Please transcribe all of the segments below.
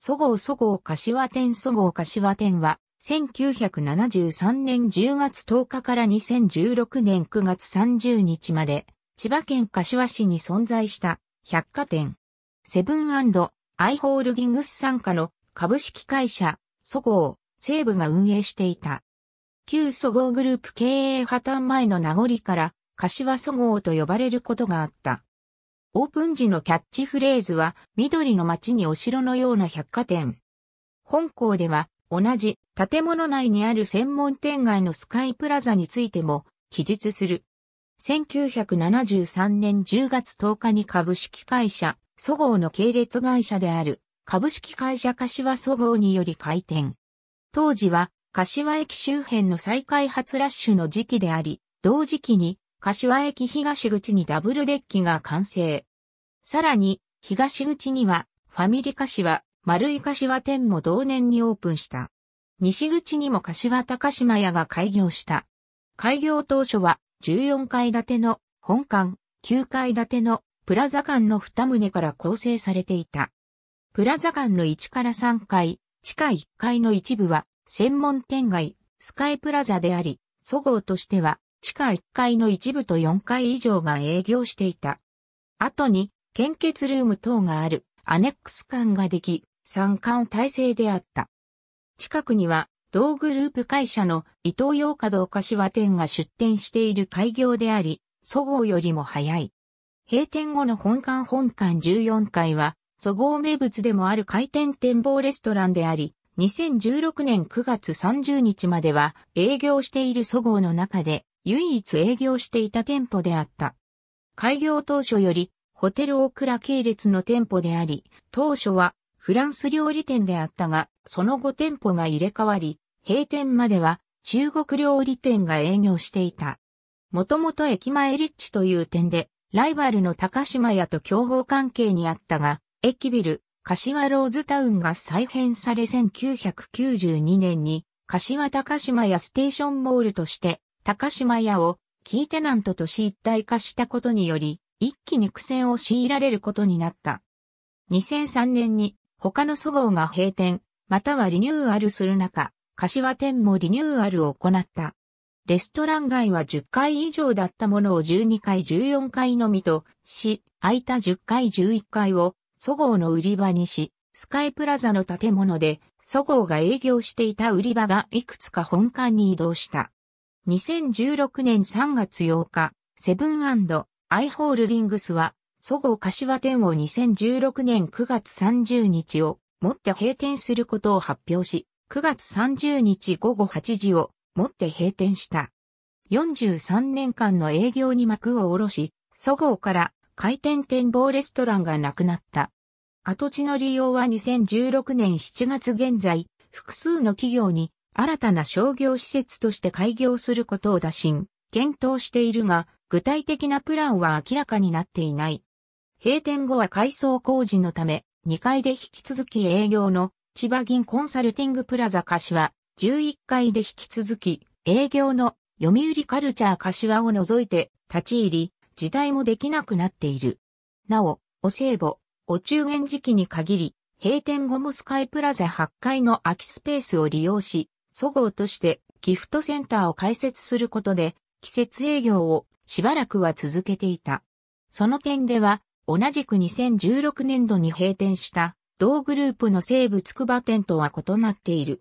そごうそごう柏店そごう柏店は、1973年10月10日から2016年9月30日まで、千葉県柏市に存在した百貨店。セブンアイ・ホールディングス傘下の株式会社、そごう、西部が運営していた。旧そごうグループ経営破綻前の名残から、柏そごうと呼ばれることがあった。オープン時のキャッチフレーズは、緑の街にお城のような百貨店。本校では、同じ建物内にある専門店街のスカイプラザについても記述する。1973年10月10日に株式会社、そごうの系列会社である株式会社柏そごうにより開店。当時は柏駅周辺の再開発ラッシュの時期であり、同時期に柏駅東口にダブルデッキが完成。さらに、東口には、ファミリ柏、丸い柏店も同年にオープンした。西口にも柏高島屋が開業した。開業当初は、14階建ての本館、9階建てのプラザ館の2棟から構成されていた。プラザ館の1から3階、地下1階の一部は、専門店街、スカイプラザであり、祖号としては、地下1階の一部と4階以上が営業していた。後に、献血ルーム等がある、アネックス館ができ、参観体制であった。近くには、同グループ会社の伊東洋華堂柏店が出店している開業であり、祖号よりも早い。閉店後の本館本館14階は、祖号名物でもある開店展望レストランであり、2016年9月30日までは営業している祖号の中で唯一営業していた店舗であった。開業当初より、ホテルオークラ系列の店舗であり、当初はフランス料理店であったが、その後店舗が入れ替わり、閉店までは中国料理店が営業していた。もともと駅前リッチという点で、ライバルの高島屋と競合関係にあったが、駅ビル、柏ローズタウンが再編され1992年に、柏高島屋ステーションモールとして高島屋をキーテナントとし一体化したことにより、一気に苦戦を強いられることになった。2003年に他の祖号が閉店、またはリニューアルする中、柏店もリニューアルを行った。レストラン街は10階以上だったものを12階14階のみとし、空いた10階11階を祖号の売り場にし、スカイプラザの建物で、祖号が営業していた売り場がいくつか本館に移動した。2016年3月8日、セブンアイ・ホールディングスは、そごう柏店を2016年9月30日をもって閉店することを発表し、9月30日午後8時をもって閉店した。43年間の営業に幕を下ろし、そごうから開店展望レストランがなくなった。跡地の利用は2016年7月現在、複数の企業に新たな商業施設として開業することを打診、検討しているが、具体的なプランは明らかになっていない。閉店後は改装工事のため、2階で引き続き営業の千葉銀コンサルティングプラザ柏、11階で引き続き営業の読売カルチャー柏を除いて立ち入り、時代もできなくなっている。なお、お歳暮、お中元時期に限り、閉店後もスカイプラザ8階の空きスペースを利用し、そごうとしてギフトセンターを開設することで、季節営業をしばらくは続けていた。その点では、同じく2016年度に閉店した同グループの西部筑波店とは異なっている。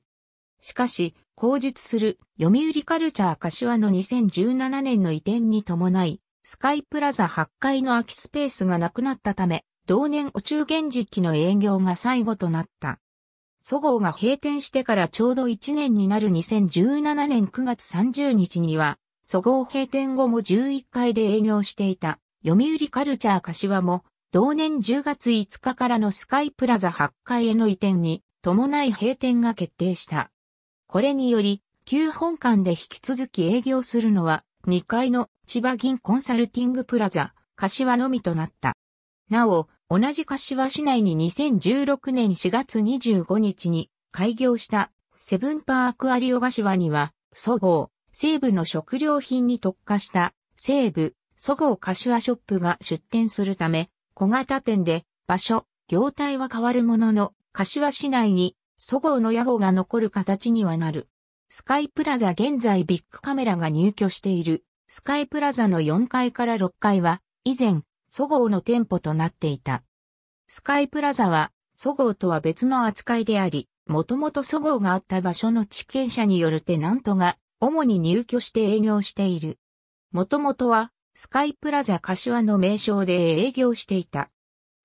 しかし、後述する読売カルチャー柏の2017年の移転に伴い、スカイプラザ8階の空きスペースがなくなったため、同年お中元時期の営業が最後となった。そごうが閉店してからちょうど1年になる2017年9月30日には、そごう閉店後も11階で営業していた、読売カルチャー柏も、同年10月5日からのスカイプラザ8階への移転に、伴い閉店が決定した。これにより、旧本館で引き続き営業するのは、2階の千葉銀コンサルティングプラザ、柏のみとなった。なお、同じ柏市内に2016年4月25日に開業したセブンパークアリオ柏には、そごう、西部の食料品に特化した西部、そごう柏ショップが出店するため、小型店で場所、業態は変わるものの、柏市内にそごうの屋号が残る形にはなる。スカイプラザ現在ビッグカメラが入居している。スカイプラザの4階から6階は、以前、そごうの店舗となっていた。スカイプラザは、そごうとは別の扱いであり、もともとそごうがあった場所の地権者によるテナントが、主に入居して営業している。もともとは、スカイプラザ柏の名称で営業していた。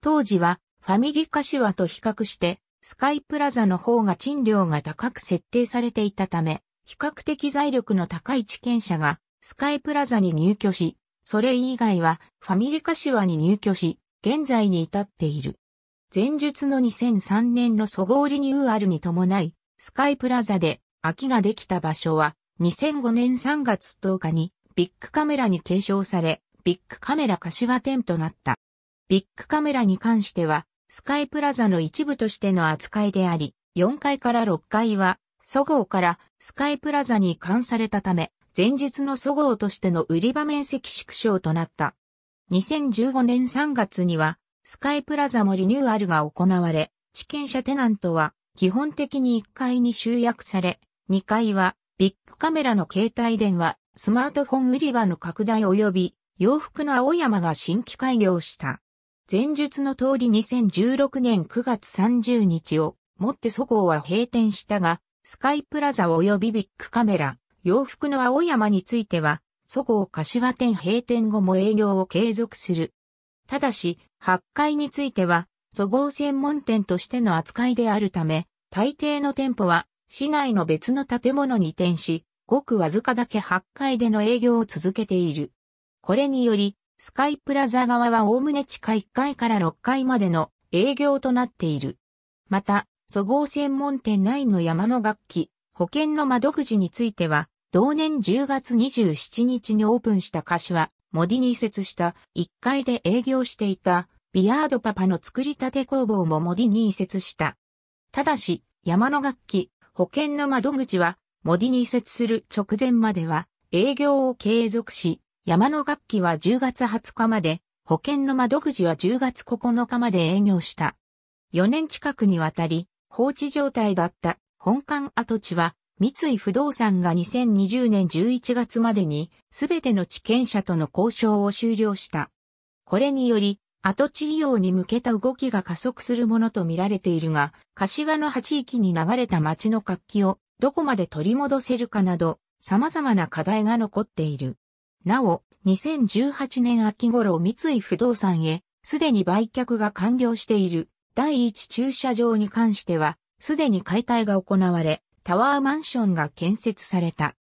当時は、ファミリー柏と比較して、スカイプラザの方が賃料が高く設定されていたため、比較的財力の高い地権者が、スカイプラザに入居し、それ以外はファミリカシワに入居し、現在に至っている。前述の2003年のそ合リニューアルに伴い、スカイプラザで空きができた場所は、2005年3月10日にビッグカメラに継承され、ビッグカメラ柏店となった。ビッグカメラに関しては、スカイプラザの一部としての扱いであり、4階から6階は、祖ごからスカイプラザに移管されたため、前述の祖号としての売り場面積縮小となった。2015年3月には、スカイプラザもリニューアルが行われ、地権者テナントは基本的に1階に集約され、2階はビッグカメラの携帯電話、スマートフォン売り場の拡大及び洋服の青山が新規開業した。前述の通り2016年9月30日をもって祖号は閉店したが、スカイプラザ及びビッグカメラ、洋服の青山については、そごう柏店閉店後も営業を継続する。ただし、8階については、そごう専門店としての扱いであるため、大抵の店舗は、市内の別の建物に移転し、ごくわずかだけ8階での営業を続けている。これにより、スカイプラザ側はおおむね地下1階から6階までの営業となっている。また、そごう専門店内の山の楽器、保険の窓口については、同年10月27日にオープンした菓子デ森に移設した1階で営業していたビアードパパの作りたて工房も森に移設した。ただし、山の楽器、保険の窓口は森に移設する直前までは営業を継続し、山の楽器は10月20日まで、保険の窓口は10月9日まで営業した。4年近くにわたり、放置状態だった本館跡地は三井不動産が2020年11月までに、すべての地権者との交渉を終了した。これにより、跡地利用に向けた動きが加速するものとみられているが、柏の8域に流れた町の活気をどこまで取り戻せるかなど、様々な課題が残っている。なお、2018年秋頃三井不動産へ、すでに売却が完了している第一駐車場に関しては、すでに解体が行われ、タワーマンションが建設された。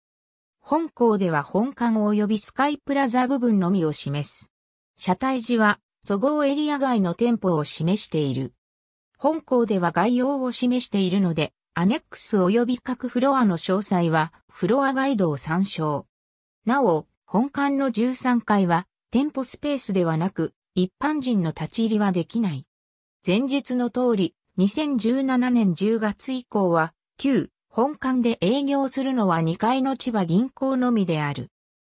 本校では本館及びスカイプラザ部分のみを示す。車体時は、そごうエリア外の店舗を示している。本校では概要を示しているので、アネックス及び各フロアの詳細は、フロアガイドを参照。なお、本館の13階は、店舗スペースではなく、一般人の立ち入りはできない。前述の通り、2017年10月以降は、旧本館で営業するのは2階の千葉銀行のみである。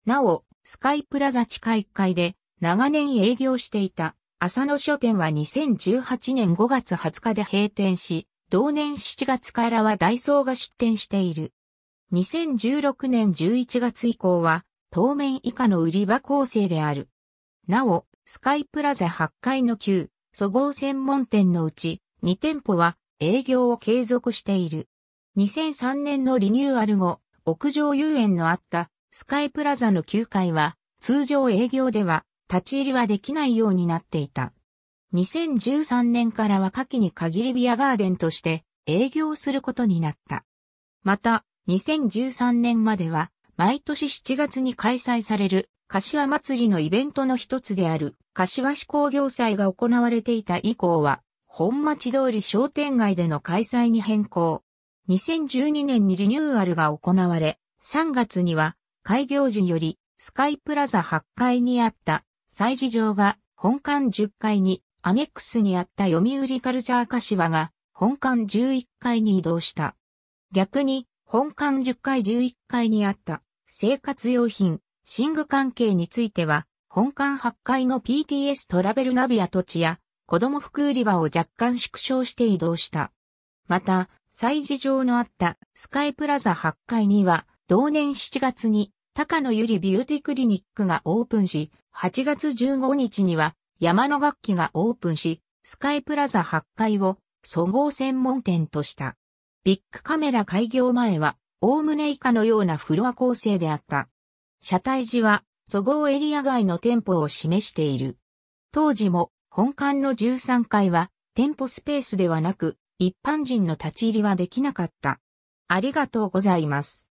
なお、スカイプラザ地下1階で長年営業していた浅野書店は2018年5月20日で閉店し、同年7月からはダイソーが出店している。2016年11月以降は当面以下の売り場構成である。なお、スカイプラザ8階の旧、そごう専門店のうち2店舗は営業を継続している。2003年のリニューアル後、屋上遊園のあったスカイプラザの9階は通常営業では立ち入りはできないようになっていた。2013年からは夏季に限りビアガーデンとして営業することになった。また、2013年までは毎年7月に開催される柏祭りのイベントの一つである柏市工業祭が行われていた以降は本町通り商店街での開催に変更。2012年にリニューアルが行われ、3月には開業時よりスカイプラザ8階にあった祭事場が本館10階に、アネックスにあった読売カルチャー柏が本館11階に移動した。逆に本館10階11階にあった生活用品、寝具関係については本館8階の PTS トラベルナビ跡地や子供服売り場を若干縮小して移動した。また、催事場のあったスカイプラザ8階には、同年7月に高野由りビューティクリニックがオープンし、8月15日には山の楽器がオープンし、スカイプラザ8階を総合専門店とした。ビッグカメラ開業前は、おおむね以下のようなフロア構成であった。車体時は、総合エリア外の店舗を示している。当時も、本館の13階は、店舗スペースではなく、一般人の立ち入りはできなかった。ありがとうございます。